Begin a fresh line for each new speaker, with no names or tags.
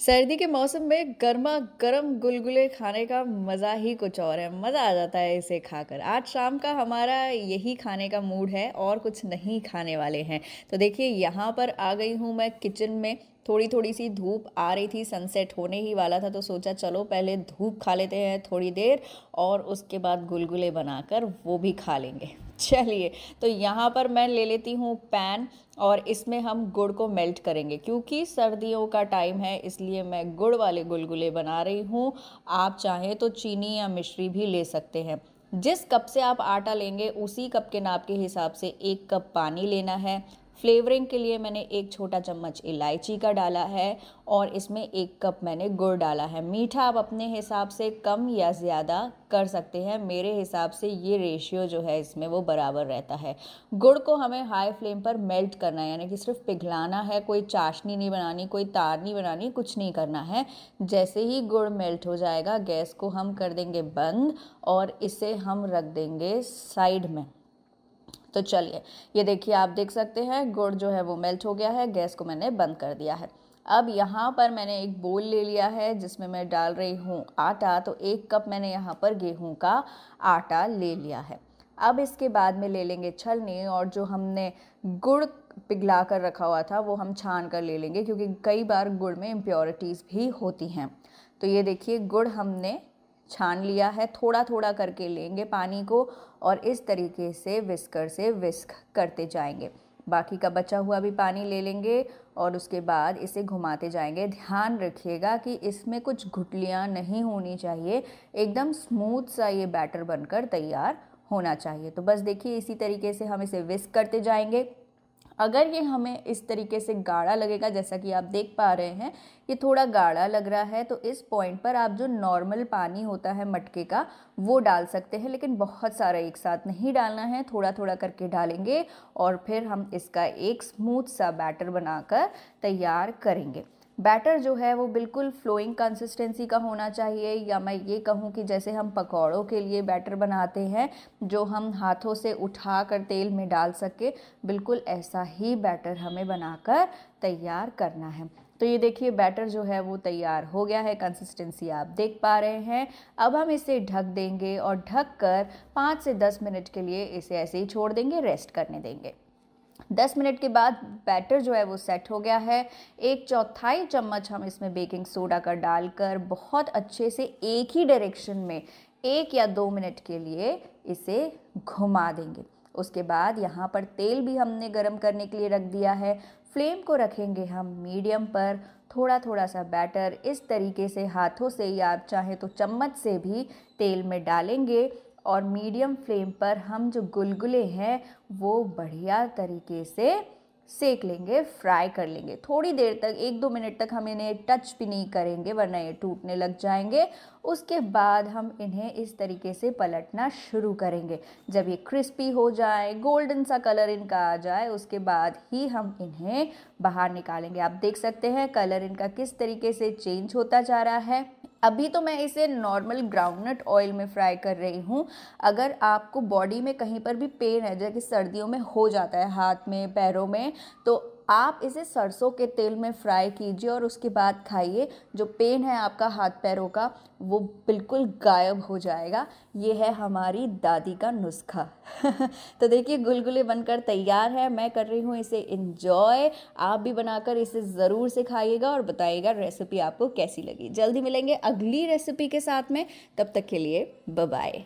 सर्दी के मौसम में गर्मा गर्म गुलगुले खाने का मज़ा ही कुछ और है मज़ा आ जाता है इसे खाकर आज शाम का हमारा यही खाने का मूड है और कुछ नहीं खाने वाले हैं तो देखिए यहाँ पर आ गई हूँ मैं किचन में थोड़ी थोड़ी सी धूप आ रही थी सनसेट होने ही वाला था तो सोचा चलो पहले धूप खा लेते हैं थोड़ी देर और उसके बाद गुलगुले बनाकर वो भी खा लेंगे चलिए तो यहाँ पर मैं ले लेती हूँ पैन और इसमें हम गुड़ को मेल्ट करेंगे क्योंकि सर्दियों का टाइम है इसलिए मैं गुड़ वाले गुलगुले बना रही हूँ आप चाहें तो चीनी या मिश्री भी ले सकते हैं जिस कप से आप आटा लेंगे उसी कप के नाप के हिसाब से एक कप पानी लेना है फ्लेवरिंग के लिए मैंने एक छोटा चम्मच इलायची का डाला है और इसमें एक कप मैंने गुड़ डाला है मीठा आप अपने हिसाब से कम या ज़्यादा कर सकते हैं मेरे हिसाब से ये रेशियो जो है इसमें वो बराबर रहता है गुड़ को हमें हाई फ्लेम पर मेल्ट करना है यानी कि सिर्फ पिघलाना है कोई चाशनी नहीं बनानी कोई तार नहीं बनानी कुछ नहीं करना है जैसे ही गुड़ मेल्ट हो जाएगा गैस को हम कर देंगे बंद और इसे हम रख देंगे साइड में तो चलिए ये देखिए आप देख सकते हैं गुड़ जो है वो मेल्ट हो गया है गैस को मैंने बंद कर दिया है अब यहाँ पर मैंने एक बोल ले लिया है जिसमें मैं डाल रही हूँ आटा तो एक कप मैंने यहाँ पर गेहूँ का आटा ले लिया है अब इसके बाद में ले लेंगे छलनी और जो हमने गुड़ पिघला कर रखा हुआ था वो हम छान कर ले लेंगे क्योंकि कई बार गुड़ में इम्प्योरिटीज़ भी होती हैं तो ये देखिए गुड़ हमने छान लिया है थोड़ा थोड़ा करके लेंगे पानी को और इस तरीके से विस्कर से विस्क करते जाएंगे बाकी का बचा हुआ भी पानी ले लेंगे और उसके बाद इसे घुमाते जाएंगे ध्यान रखिएगा कि इसमें कुछ घुटलियाँ नहीं होनी चाहिए एकदम स्मूथ सा ये बैटर बनकर तैयार होना चाहिए तो बस देखिए इसी तरीके से हम इसे विस्क करते जाएंगे अगर ये हमें इस तरीके से गाढ़ा लगेगा जैसा कि आप देख पा रहे हैं ये थोड़ा गाढ़ा लग रहा है तो इस पॉइंट पर आप जो नॉर्मल पानी होता है मटके का वो डाल सकते हैं लेकिन बहुत सारा एक साथ नहीं डालना है थोड़ा थोड़ा करके डालेंगे और फिर हम इसका एक स्मूथ सा बैटर बनाकर तैयार करेंगे बैटर जो है वो बिल्कुल फ्लोइंग कंसिस्टेंसी का होना चाहिए या मैं ये कहूँ कि जैसे हम पकौड़ों के लिए बैटर बनाते हैं जो हम हाथों से उठा कर तेल में डाल सके बिल्कुल ऐसा ही बैटर हमें बनाकर तैयार करना है तो ये देखिए बैटर जो है वो तैयार हो गया है कंसिस्टेंसी आप देख पा रहे हैं अब हम इसे ढक देंगे और ढक कर पाँच से दस मिनट के लिए इसे ऐसे ही छोड़ देंगे रेस्ट करने देंगे दस मिनट के बाद बैटर जो है वो सेट हो गया है एक चौथाई चम्मच हम इसमें बेकिंग सोडा का डालकर बहुत अच्छे से एक ही डायरेक्शन में एक या दो मिनट के लिए इसे घुमा देंगे उसके बाद यहाँ पर तेल भी हमने गरम करने के लिए रख दिया है फ्लेम को रखेंगे हम मीडियम पर थोड़ा थोड़ा सा बैटर इस तरीके से हाथों से या आप चाहें तो चम्मच से भी तेल में डालेंगे और मीडियम फ्लेम पर हम जो गुलगुले हैं वो बढ़िया तरीके से सेक लेंगे फ्राई कर लेंगे थोड़ी देर तक एक दो मिनट तक हम इन्हें टच भी नहीं करेंगे वरना ये टूटने लग जाएंगे उसके बाद हम इन्हें इस तरीके से पलटना शुरू करेंगे जब ये क्रिस्पी हो जाए गोल्डन सा कलर इनका आ जाए उसके बाद ही हम इन्हें बाहर निकालेंगे आप देख सकते हैं कलर इनका किस तरीके से चेंज होता जा रहा है अभी तो मैं इसे नॉर्मल ग्राउंडनट ऑयल में फ्राई कर रही हूँ अगर आपको बॉडी में कहीं पर भी पेन है जैसे सर्दियों में हो जाता है हाथ में पैरों में तो आप इसे सरसों के तेल में फ्राई कीजिए और उसके बाद खाइए जो पेन है आपका हाथ पैरों का वो बिल्कुल गायब हो जाएगा ये है हमारी दादी का नुस्खा तो देखिए गुलगुले बनकर तैयार है मैं कर रही हूँ इसे इन्जॉय आप भी बनाकर इसे ज़रूर से खाइएगा और बताइएगा रेसिपी आपको कैसी लगी जल्दी मिलेंगे अगली रेसिपी के साथ में तब तक के लिए बाय